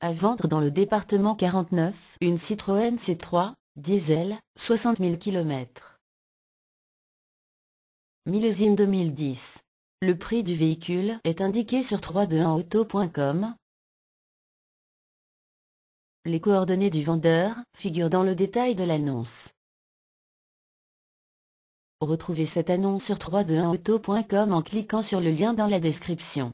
À vendre dans le département 49, une Citroën C3, diesel, 60 000 km. Millésime 2010. Le prix du véhicule est indiqué sur 321auto.com. Les coordonnées du vendeur figurent dans le détail de l'annonce. Retrouvez cette annonce sur 321auto.com en cliquant sur le lien dans la description.